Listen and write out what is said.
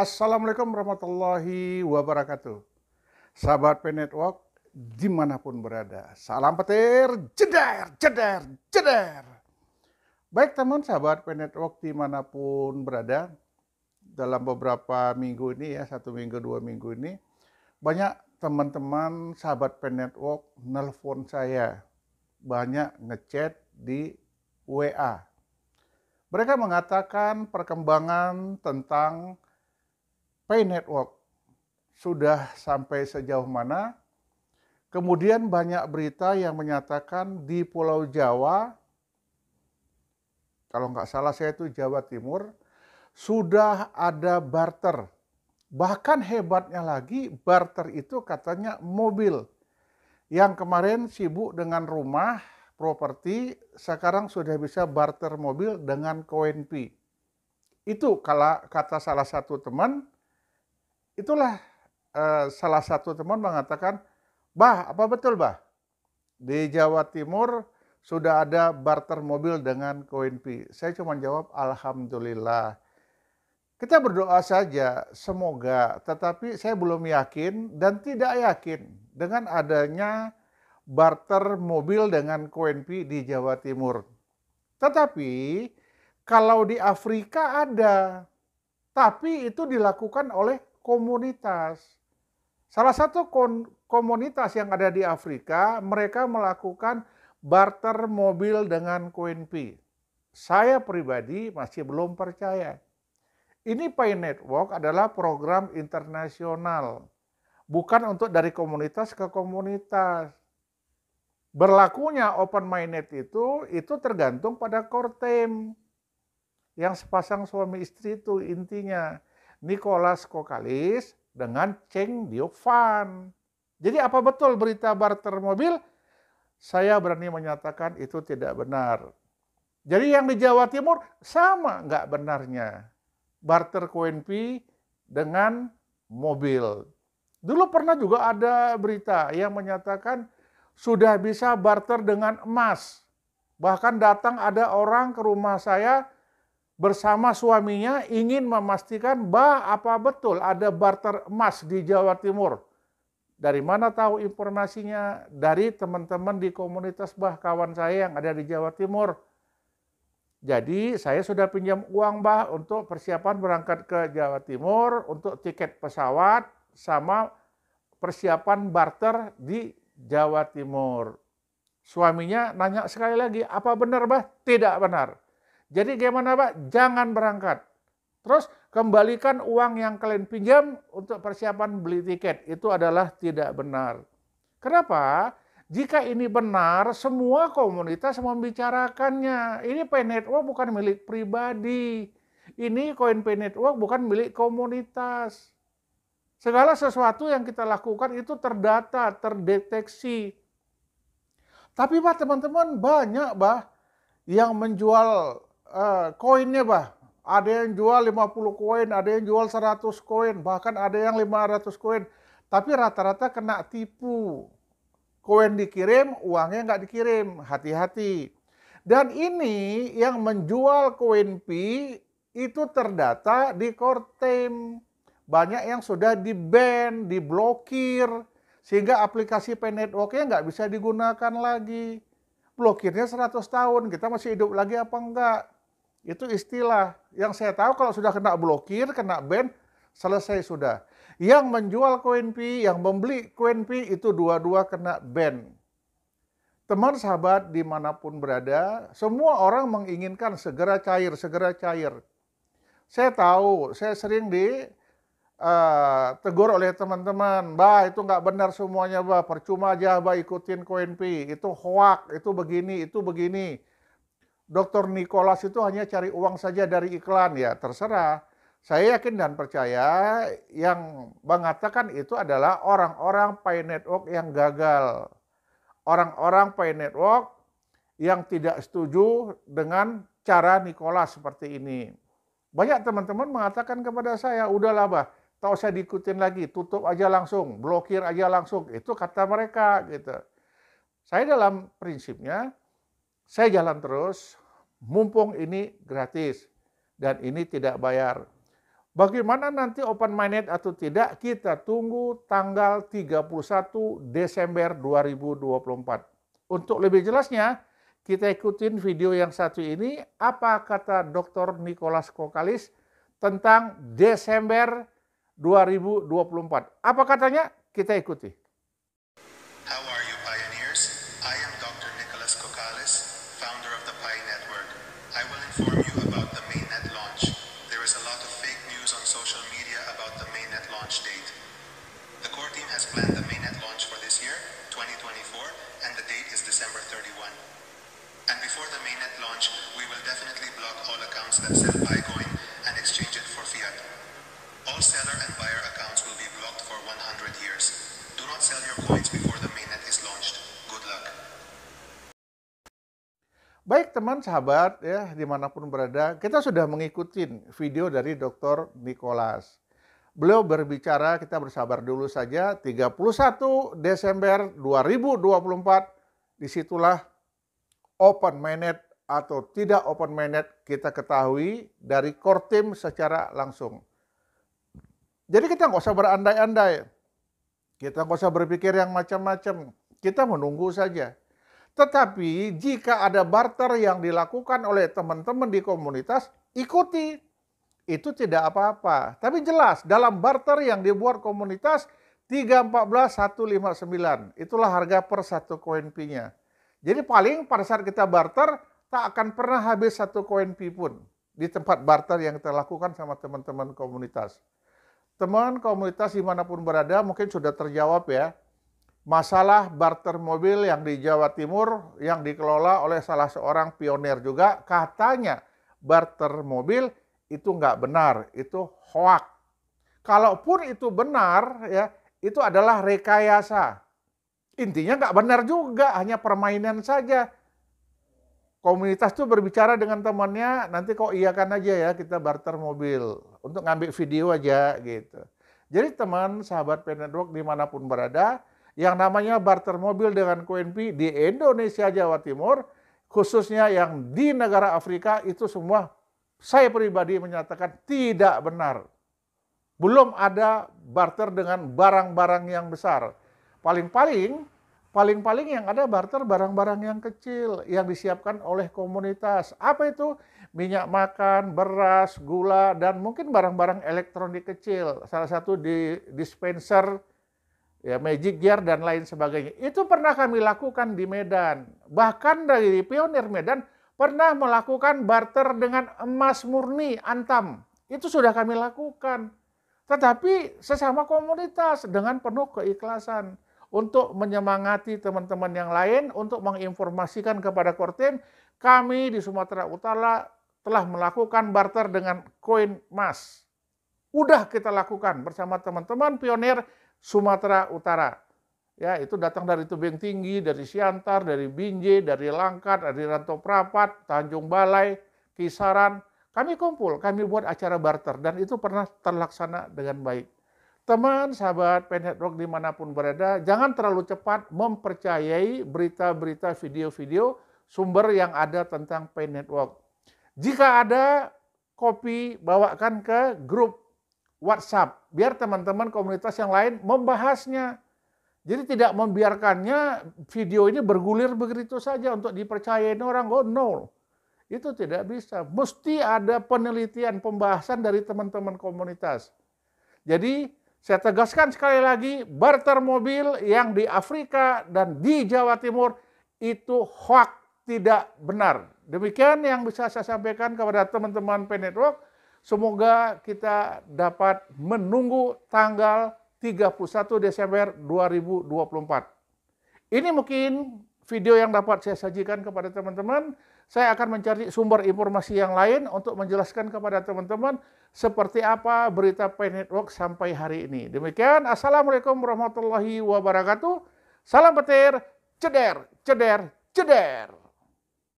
Assalamualaikum warahmatullahi wabarakatuh. Sahabat P dimanapun berada. Salam petir, jeder, jeder, jeder. Baik teman sahabat P dimanapun berada. Dalam beberapa minggu ini ya, satu minggu, dua minggu ini. Banyak teman-teman sahabat P Network nelpon saya. Banyak ngechat di WA. Mereka mengatakan perkembangan tentang pay network sudah sampai sejauh mana. Kemudian banyak berita yang menyatakan di Pulau Jawa, kalau nggak salah saya itu Jawa Timur, sudah ada barter. Bahkan hebatnya lagi, barter itu katanya mobil. Yang kemarin sibuk dengan rumah, properti, sekarang sudah bisa barter mobil dengan koin P. Itu kala, kata salah satu teman, Itulah uh, salah satu teman mengatakan, "Bah, apa betul, Bah? Di Jawa Timur sudah ada barter mobil dengan koin P." Saya cuma jawab, "Alhamdulillah." Kita berdoa saja, semoga. Tetapi saya belum yakin dan tidak yakin dengan adanya barter mobil dengan KNP di Jawa Timur. Tetapi kalau di Afrika ada, tapi itu dilakukan oleh komunitas. Salah satu komunitas yang ada di Afrika, mereka melakukan barter mobil dengan koin P. Saya pribadi masih belum percaya. Ini Pay Network adalah program internasional, bukan untuk dari komunitas ke komunitas. Berlakunya open minded itu itu tergantung pada core team yang sepasang suami istri itu intinya. Nicholas Kokalis dengan Cheng Diofan. Jadi apa betul berita barter mobil? Saya berani menyatakan itu tidak benar. Jadi yang di Jawa Timur sama nggak benarnya. Barter koin pi dengan mobil. Dulu pernah juga ada berita yang menyatakan sudah bisa barter dengan emas. Bahkan datang ada orang ke rumah saya bersama suaminya ingin memastikan bah apa betul ada barter emas di Jawa Timur. Dari mana tahu informasinya? Dari teman-teman di komunitas bah kawan saya yang ada di Jawa Timur. Jadi saya sudah pinjam uang bah untuk persiapan berangkat ke Jawa Timur untuk tiket pesawat sama persiapan barter di Jawa Timur. Suaminya nanya sekali lagi, apa benar bah? Tidak benar jadi gimana Pak? Jangan berangkat. Terus kembalikan uang yang kalian pinjam untuk persiapan beli tiket. Itu adalah tidak benar. Kenapa? Jika ini benar, semua komunitas membicarakannya. Ini pay network bukan milik pribadi. Ini koin pay network bukan milik komunitas. Segala sesuatu yang kita lakukan itu terdata, terdeteksi. Tapi pak teman-teman banyak bah yang menjual Eh, koinnya bah. Ada yang jual 50 koin, ada yang jual 100 koin, bahkan ada yang 500 koin. Tapi rata-rata kena tipu. Koin dikirim, uangnya nggak dikirim. Hati-hati. Dan ini yang menjual koin Pi itu terdata di Core Team. Banyak yang sudah di-ban, diblokir. Sehingga aplikasi pay networknya nggak bisa digunakan lagi blokirnya 100 tahun, kita masih hidup lagi apa enggak? Itu istilah. Yang saya tahu kalau sudah kena blokir, kena ban, selesai sudah. Yang menjual koin pi, yang membeli koin pi itu dua-dua kena ban. Teman sahabat dimanapun berada, semua orang menginginkan segera cair, segera cair. Saya tahu, saya sering di Uh, tegur oleh teman-teman, bah itu nggak benar semuanya bah, percuma aja bah ikutin koin pi, itu hoak, itu begini, itu begini. Dr. Nicholas itu hanya cari uang saja dari iklan ya, terserah. Saya yakin dan percaya yang mengatakan itu adalah orang-orang pay network yang gagal. Orang-orang pay network yang tidak setuju dengan cara Nicholas seperti ini. Banyak teman-teman mengatakan kepada saya, udahlah bah, tak usah diikutin lagi, tutup aja langsung, blokir aja langsung. Itu kata mereka gitu. Saya dalam prinsipnya, saya jalan terus, Mumpung ini gratis dan ini tidak bayar. Bagaimana nanti open minded atau tidak kita tunggu tanggal 31 Desember 2024. Untuk lebih jelasnya kita ikutin video yang satu ini apa kata Dr. Nicholas Kokalis tentang Desember 2024. Apa katanya? Kita ikuti. founder of the Pi Network. I will inform you about the mainnet launch. There is a lot of fake news on social media about the mainnet launch date. The core team has planned the mainnet launch for this year, 2024, and the date is December 31. And before the mainnet launch, we will definitely block all accounts that sell Coin and exchange it for fiat. All seller and buyer accounts will be blocked for 100 years. Do not sell your coins before the mainnet is launched. Good luck. Baik teman sahabat ya dimanapun berada, kita sudah mengikuti video dari Dr. Nicholas. Beliau berbicara, kita bersabar dulu saja, 31 Desember 2024, disitulah open minded atau tidak open minded kita ketahui dari core team secara langsung. Jadi kita nggak usah berandai-andai, kita nggak usah berpikir yang macam-macam, kita menunggu saja tetapi jika ada barter yang dilakukan oleh teman-teman di komunitas, ikuti. Itu tidak apa-apa. Tapi jelas, dalam barter yang dibuat komunitas, 314159 Itulah harga per satu koin P-nya. Jadi paling pada saat kita barter, tak akan pernah habis satu koin P pun di tempat barter yang kita lakukan sama teman-teman komunitas. Teman komunitas dimanapun berada mungkin sudah terjawab ya masalah barter mobil yang di Jawa Timur yang dikelola oleh salah seorang pionir juga katanya barter mobil itu nggak benar, itu hoak. Kalaupun itu benar ya, itu adalah rekayasa. Intinya nggak benar juga, hanya permainan saja. Komunitas tuh berbicara dengan temannya, nanti kok iya kan aja ya kita barter mobil untuk ngambil video aja gitu. Jadi teman, sahabat Pen dimanapun berada, yang namanya barter mobil dengan QNP di Indonesia Jawa Timur, khususnya yang di negara Afrika itu semua saya pribadi menyatakan tidak benar. Belum ada barter dengan barang-barang yang besar. Paling-paling paling-paling yang ada barter barang-barang yang kecil yang disiapkan oleh komunitas. Apa itu? Minyak makan, beras, gula, dan mungkin barang-barang elektronik kecil. Salah satu di dispenser ya magic gear dan lain sebagainya. Itu pernah kami lakukan di Medan. Bahkan dari pionir Medan pernah melakukan barter dengan emas murni antam. Itu sudah kami lakukan. Tetapi sesama komunitas dengan penuh keikhlasan untuk menyemangati teman-teman yang lain untuk menginformasikan kepada Kortim, kami di Sumatera Utara telah melakukan barter dengan koin emas. Udah kita lakukan bersama teman-teman pionir Sumatera Utara. Ya, itu datang dari Tubing tinggi, dari Siantar, dari Binjai, dari Langkat, dari Rantau Prapat, Tanjung Balai, Kisaran. Kami kumpul, kami buat acara barter dan itu pernah terlaksana dengan baik. Teman, sahabat, penhead rock dimanapun berada, jangan terlalu cepat mempercayai berita-berita video-video sumber yang ada tentang Pay Network. Jika ada, kopi bawakan ke grup WhatsApp, biar teman-teman komunitas yang lain membahasnya. Jadi tidak membiarkannya video ini bergulir begitu saja untuk dipercayain orang. Oh no, itu tidak bisa. Mesti ada penelitian, pembahasan dari teman-teman komunitas. Jadi saya tegaskan sekali lagi, barter mobil yang di Afrika dan di Jawa Timur itu hoax tidak benar. Demikian yang bisa saya sampaikan kepada teman-teman Penetwork. Semoga kita dapat menunggu tanggal 31 Desember 2024. Ini mungkin video yang dapat saya sajikan kepada teman-teman. Saya akan mencari sumber informasi yang lain untuk menjelaskan kepada teman-teman seperti apa berita Pay Network sampai hari ini. Demikian, Assalamualaikum warahmatullahi wabarakatuh. Salam petir, ceder, ceder, ceder.